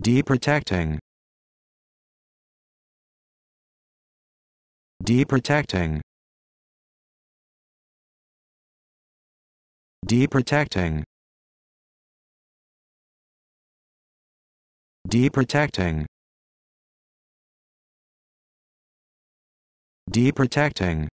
Deprotecting. Deprotecting. Deprotecting. Deprotecting. Deprotecting.